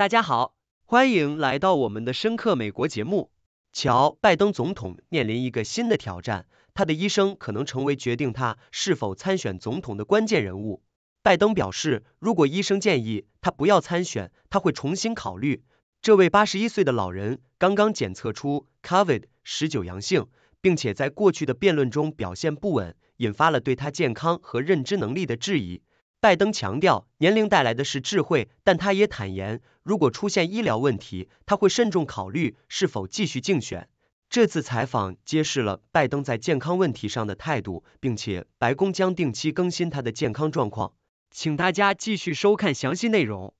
大家好，欢迎来到我们的深刻美国节目。乔·拜登总统面临一个新的挑战，他的医生可能成为决定他是否参选总统的关键人物。拜登表示，如果医生建议他不要参选，他会重新考虑。这位八十一岁的老人刚刚检测出 COVID-19 阳性，并且在过去的辩论中表现不稳，引发了对他健康和认知能力的质疑。拜登强调，年龄带来的是智慧，但他也坦言，如果出现医疗问题，他会慎重考虑是否继续竞选。这次采访揭示了拜登在健康问题上的态度，并且白宫将定期更新他的健康状况。请大家继续收看详细内容。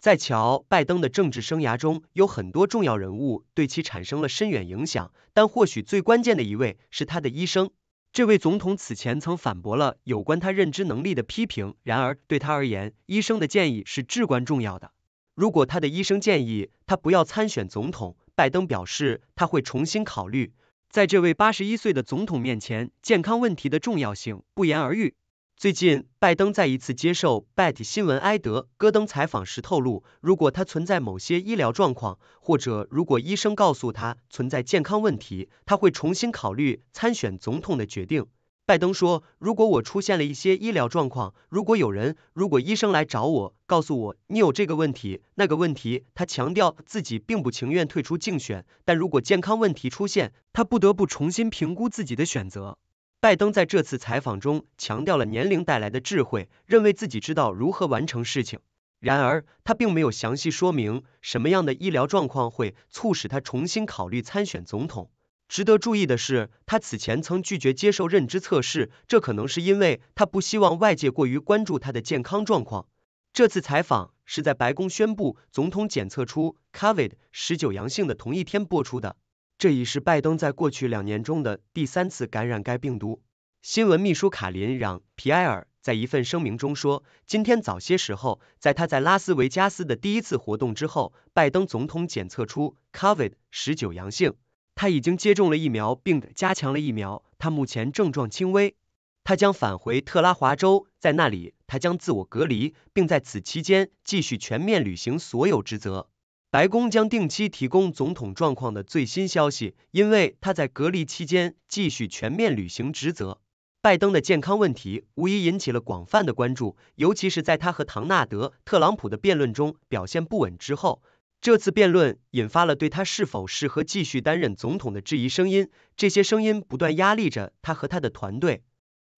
在乔·拜登的政治生涯中，有很多重要人物对其产生了深远影响，但或许最关键的一位是他的医生。这位总统此前曾反驳了有关他认知能力的批评，然而对他而言，医生的建议是至关重要的。如果他的医生建议他不要参选总统，拜登表示他会重新考虑。在这位八十一岁的总统面前，健康问题的重要性不言而喻。最近，拜登在一次接受《BET》新闻埃德·戈登采访时透露，如果他存在某些医疗状况，或者如果医生告诉他存在健康问题，他会重新考虑参选总统的决定。拜登说，如果我出现了一些医疗状况，如果有人，如果医生来找我，告诉我你有这个问题、那个问题，他强调自己并不情愿退出竞选，但如果健康问题出现，他不得不重新评估自己的选择。拜登在这次采访中强调了年龄带来的智慧，认为自己知道如何完成事情。然而，他并没有详细说明什么样的医疗状况会促使他重新考虑参选总统。值得注意的是，他此前曾拒绝接受认知测试，这可能是因为他不希望外界过于关注他的健康状况。这次采访是在白宫宣布总统检测出 COVID 十九阳性的同一天播出的。这已是拜登在过去两年中的第三次感染该病毒。新闻秘书卡林·让·皮埃尔在一份声明中说：“今天早些时候，在他在拉斯维加斯的第一次活动之后，拜登总统检测出 COVID-19 阳性。他已经接种了疫苗，并加强了疫苗。他目前症状轻微，他将返回特拉华州，在那里他将自我隔离，并在此期间继续全面履行所有职责。”白宫将定期提供总统状况的最新消息，因为他在隔离期间继续全面履行职责。拜登的健康问题无疑引起了广泛的关注，尤其是在他和唐纳德·特朗普的辩论中表现不稳之后。这次辩论引发了对他是否适合继续担任总统的质疑声音，这些声音不断压力着他和他的团队。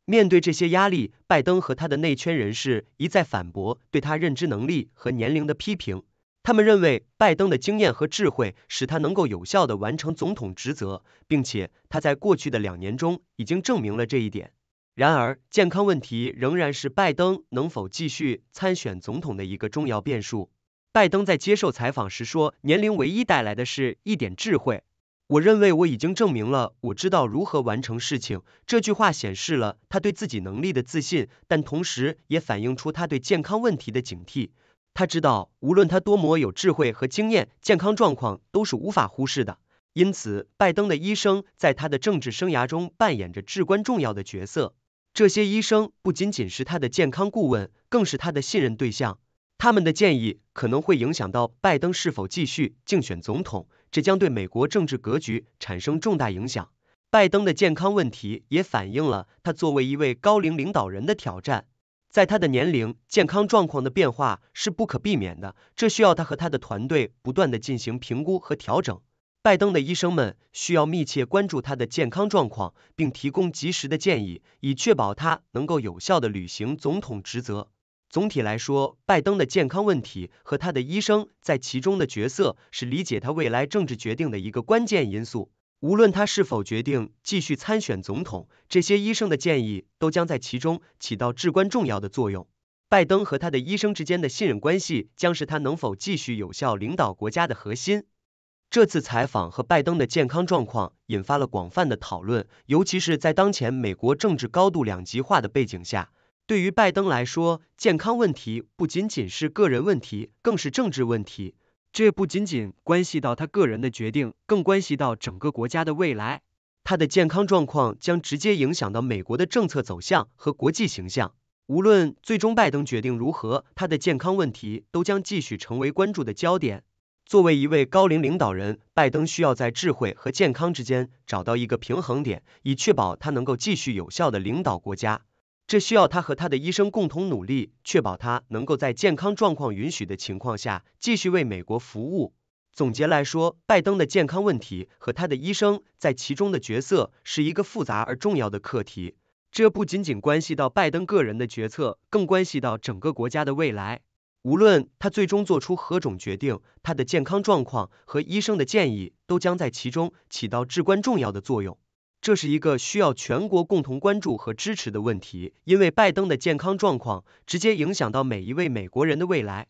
面对这些压力，拜登和他的内圈人士一再反驳对他认知能力和年龄的批评。他们认为，拜登的经验和智慧使他能够有效地完成总统职责，并且他在过去的两年中已经证明了这一点。然而，健康问题仍然是拜登能否继续参选总统的一个重要变数。拜登在接受采访时说：“年龄唯一带来的是一点智慧。我认为我已经证明了我知道如何完成事情。”这句话显示了他对自己能力的自信，但同时也反映出他对健康问题的警惕。他知道，无论他多么有智慧和经验，健康状况都是无法忽视的。因此，拜登的医生在他的政治生涯中扮演着至关重要的角色。这些医生不仅仅是他的健康顾问，更是他的信任对象。他们的建议可能会影响到拜登是否继续竞选总统，这将对美国政治格局产生重大影响。拜登的健康问题也反映了他作为一位高龄领导人的挑战。在他的年龄，健康状况的变化是不可避免的，这需要他和他的团队不断的进行评估和调整。拜登的医生们需要密切关注他的健康状况，并提供及时的建议，以确保他能够有效的履行总统职责。总体来说，拜登的健康问题和他的医生在其中的角色是理解他未来政治决定的一个关键因素。无论他是否决定继续参选总统，这些医生的建议都将在其中起到至关重要的作用。拜登和他的医生之间的信任关系将是他能否继续有效领导国家的核心。这次采访和拜登的健康状况引发了广泛的讨论，尤其是在当前美国政治高度两极化的背景下。对于拜登来说，健康问题不仅仅是个人问题，更是政治问题。这不仅仅关系到他个人的决定，更关系到整个国家的未来。他的健康状况将直接影响到美国的政策走向和国际形象。无论最终拜登决定如何，他的健康问题都将继续成为关注的焦点。作为一位高龄领导人，拜登需要在智慧和健康之间找到一个平衡点，以确保他能够继续有效的领导国家。这需要他和他的医生共同努力，确保他能够在健康状况允许的情况下继续为美国服务。总结来说，拜登的健康问题和他的医生在其中的角色是一个复杂而重要的课题。这不仅仅关系到拜登个人的决策，更关系到整个国家的未来。无论他最终做出何种决定，他的健康状况和医生的建议都将在其中起到至关重要的作用。这是一个需要全国共同关注和支持的问题，因为拜登的健康状况直接影响到每一位美国人的未来。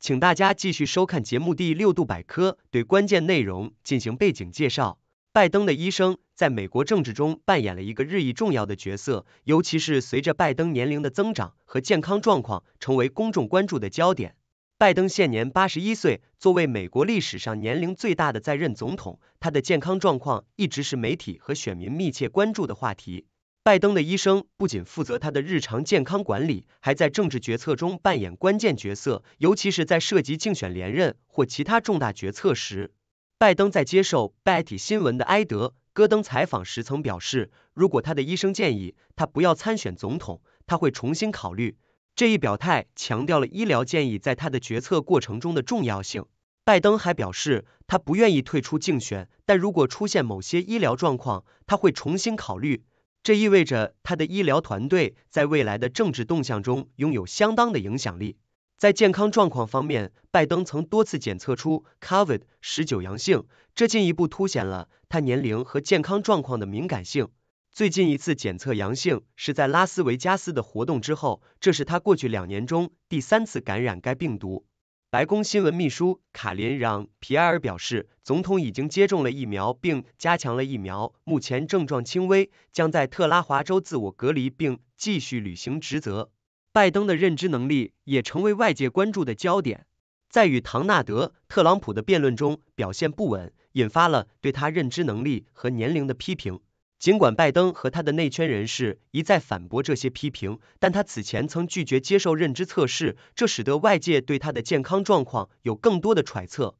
请大家继续收看节目第六度百科，对关键内容进行背景介绍。拜登的医生在美国政治中扮演了一个日益重要的角色，尤其是随着拜登年龄的增长和健康状况成为公众关注的焦点。拜登现年八十一岁，作为美国历史上年龄最大的在任总统，他的健康状况一直是媒体和选民密切关注的话题。拜登的医生不仅负责他的日常健康管理，还在政治决策中扮演关键角色，尤其是在涉及竞选连任或其他重大决策时。拜登在接受《BET》新闻的埃德·戈登采访时曾表示，如果他的医生建议他不要参选总统，他会重新考虑。这一表态强调了医疗建议在他的决策过程中的重要性。拜登还表示，他不愿意退出竞选，但如果出现某些医疗状况，他会重新考虑。这意味着他的医疗团队在未来的政治动向中拥有相当的影响力。在健康状况方面，拜登曾多次检测出 COVID-19 阳性，这进一步凸显了他年龄和健康状况的敏感性。最近一次检测阳性是在拉斯维加斯的活动之后，这是他过去两年中第三次感染该病毒。白宫新闻秘书卡琳·让·皮埃尔表示，总统已经接种了疫苗并加强了疫苗，目前症状轻微，将在特拉华州自我隔离并继续履行职责。拜登的认知能力也成为外界关注的焦点，在与唐纳德·特朗普的辩论中表现不稳，引发了对他认知能力和年龄的批评。尽管拜登和他的内圈人士一再反驳这些批评，但他此前曾拒绝接受认知测试，这使得外界对他的健康状况有更多的揣测。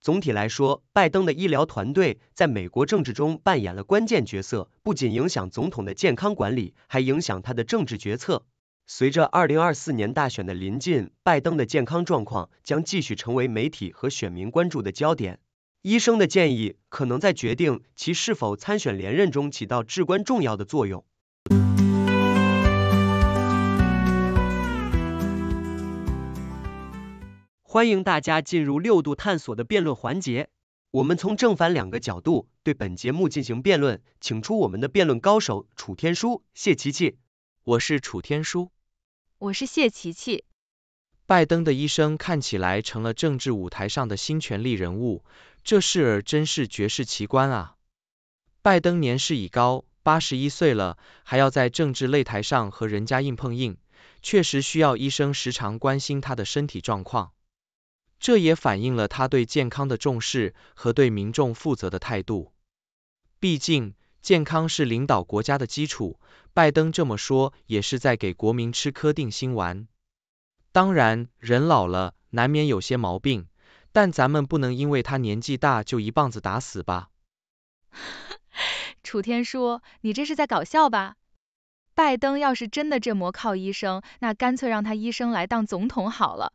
总体来说，拜登的医疗团队在美国政治中扮演了关键角色，不仅影响总统的健康管理，还影响他的政治决策。随着二零二四年大选的临近，拜登的健康状况将继续成为媒体和选民关注的焦点。医生的建议可能在决定其是否参选连任中起到至关重要的作用。欢迎大家进入六度探索的辩论环节，我们从正反两个角度对本节目进行辩论，请出我们的辩论高手楚天舒、谢琪琪。我是楚天舒，我是谢琪琪。拜登的医生看起来成了政治舞台上的新权力人物，这事儿真是绝世奇观啊！拜登年事已高，八十一岁了，还要在政治擂台上和人家硬碰硬，确实需要医生时常关心他的身体状况。这也反映了他对健康的重视和对民众负责的态度。毕竟，健康是领导国家的基础，拜登这么说也是在给国民吃颗定心丸。当然，人老了难免有些毛病，但咱们不能因为他年纪大就一棒子打死吧。楚天说：“你这是在搞笑吧？拜登要是真的这么靠医生，那干脆让他医生来当总统好了。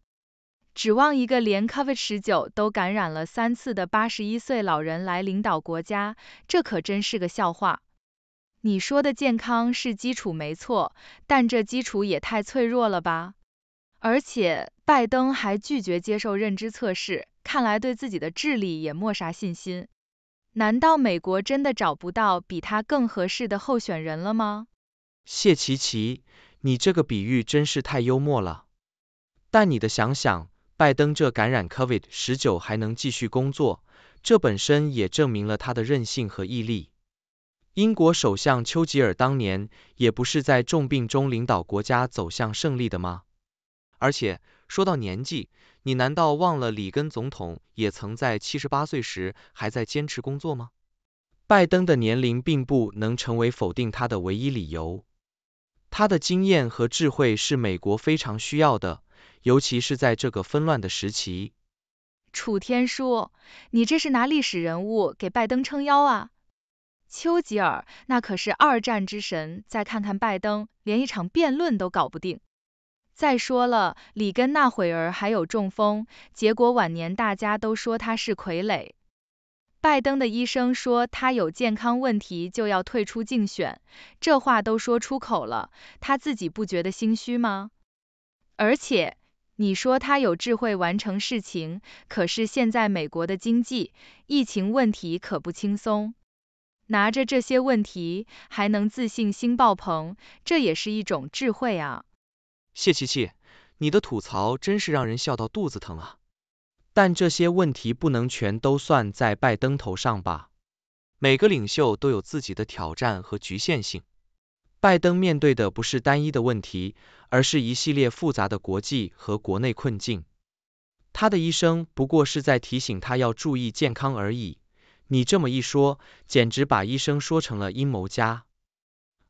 指望一个连 Covid 十九都感染了三次的八十一岁老人来领导国家，这可真是个笑话。你说的健康是基础没错，但这基础也太脆弱了吧？而且拜登还拒绝接受认知测试，看来对自己的智力也没啥信心。难道美国真的找不到比他更合适的候选人了吗？谢奇奇，你这个比喻真是太幽默了。但你的想想，拜登这感染 Covid 十九还能继续工作，这本身也证明了他的韧性和毅力。英国首相丘吉尔当年也不是在重病中领导国家走向胜利的吗？而且说到年纪，你难道忘了里根总统也曾在七十八岁时还在坚持工作吗？拜登的年龄并不能成为否定他的唯一理由，他的经验和智慧是美国非常需要的，尤其是在这个纷乱的时期。楚天舒，你这是拿历史人物给拜登撑腰啊？丘吉尔那可是二战之神，再看看拜登，连一场辩论都搞不定。再说了，里根那会儿还有中风，结果晚年大家都说他是傀儡。拜登的医生说他有健康问题就要退出竞选，这话都说出口了，他自己不觉得心虚吗？而且你说他有智慧完成事情，可是现在美国的经济、疫情问题可不轻松，拿着这些问题还能自信心爆棚，这也是一种智慧啊。谢琪琪，你的吐槽真是让人笑到肚子疼啊！但这些问题不能全都算在拜登头上吧？每个领袖都有自己的挑战和局限性，拜登面对的不是单一的问题，而是一系列复杂的国际和国内困境。他的医生不过是在提醒他要注意健康而已，你这么一说，简直把医生说成了阴谋家。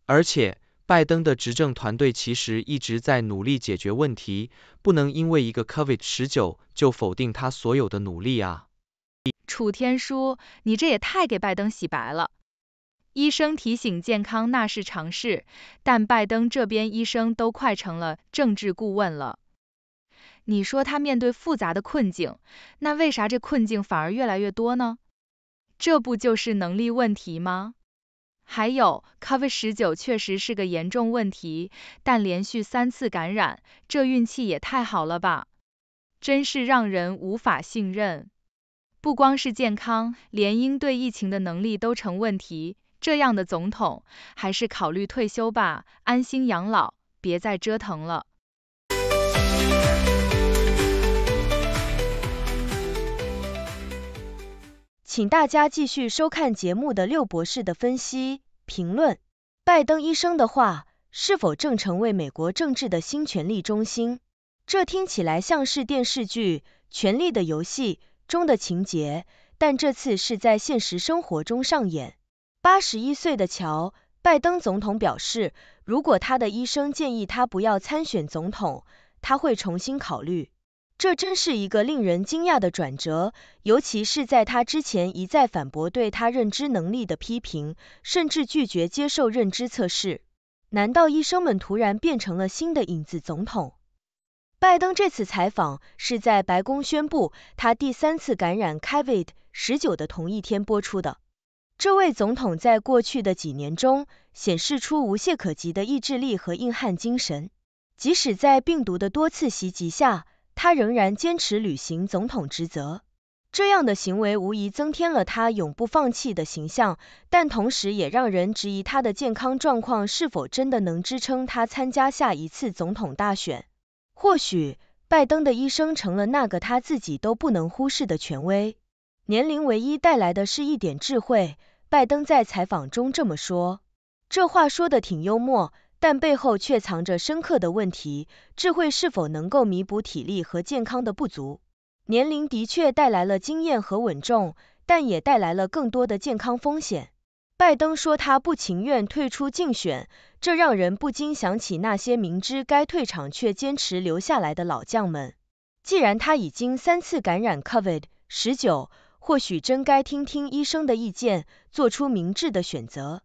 而且，拜登的执政团队其实一直在努力解决问题，不能因为一个 Covid 十九就否定他所有的努力啊！楚天舒，你这也太给拜登洗白了。医生提醒健康那是常事，但拜登这边医生都快成了政治顾问了。你说他面对复杂的困境，那为啥这困境反而越来越多呢？这不就是能力问题吗？还有，COVID-19 确实是个严重问题，但连续三次感染，这运气也太好了吧！真是让人无法信任。不光是健康，连应对疫情的能力都成问题。这样的总统，还是考虑退休吧，安心养老，别再折腾了。请大家继续收看节目的六博士的分析评论。拜登医生的话是否正成为美国政治的新权力中心？这听起来像是电视剧《权力的游戏》中的情节，但这次是在现实生活中上演。八十一岁的乔·拜登总统表示，如果他的医生建议他不要参选总统，他会重新考虑。这真是一个令人惊讶的转折，尤其是在他之前一再反驳对他认知能力的批评，甚至拒绝接受认知测试。难道医生们突然变成了新的影子总统？拜登这次采访是在白宫宣布他第三次感染 Covid 十九的同一天播出的。这位总统在过去的几年中显示出无懈可击的意志力和硬汉精神，即使在病毒的多次袭击下。他仍然坚持履行总统职责，这样的行为无疑增添了他永不放弃的形象，但同时也让人质疑他的健康状况是否真的能支撑他参加下一次总统大选。或许，拜登的医生成了那个他自己都不能忽视的权威。年龄唯一带来的是一点智慧，拜登在采访中这么说。这话说的挺幽默。但背后却藏着深刻的问题：智慧是否能够弥补体力和健康的不足？年龄的确带来了经验和稳重，但也带来了更多的健康风险。拜登说他不情愿退出竞选，这让人不禁想起那些明知该退场却坚持留下来的老将们。既然他已经三次感染 COVID-19，或许真该听听医生的意见，做出明智的选择。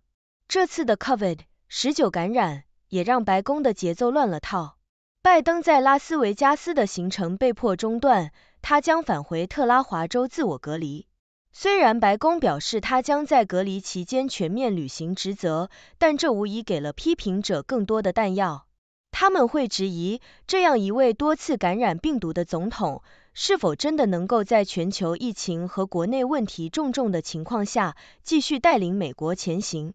这次的 COVID-19 感染。也让白宫的节奏乱了套。拜登在拉斯维加斯的行程被迫中断，他将返回特拉华州自我隔离。虽然白宫表示他将在隔离期间全面履行职责，但这无疑给了批评者更多的弹药。他们会质疑，这样一位多次感染病毒的总统，是否真的能够在全球疫情和国内问题重重的情况下，继续带领美国前行。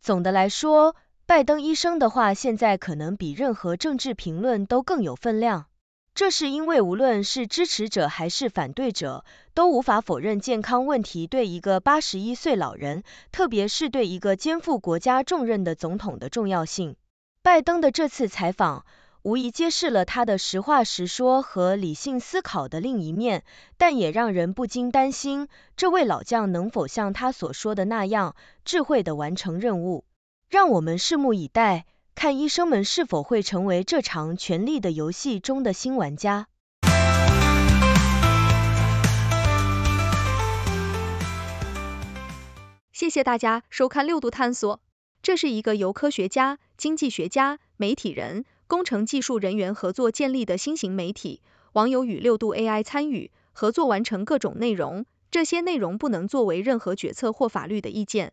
总的来说。拜登医生的话，现在可能比任何政治评论都更有分量。这是因为，无论是支持者还是反对者，都无法否认健康问题对一个八十一岁老人，特别是对一个肩负国家重任的总统的重要性。拜登的这次采访，无疑揭示了他的实话实说和理性思考的另一面，但也让人不禁担心，这位老将能否像他所说的那样，智慧地完成任务。让我们拭目以待，看医生们是否会成为这场权力的游戏中的新玩家。谢谢大家收看六度探索，这是一个由科学家、经济学家、媒体人、工程技术人员合作建立的新型媒体，网友与六度 AI 参与合作完成各种内容，这些内容不能作为任何决策或法律的意见。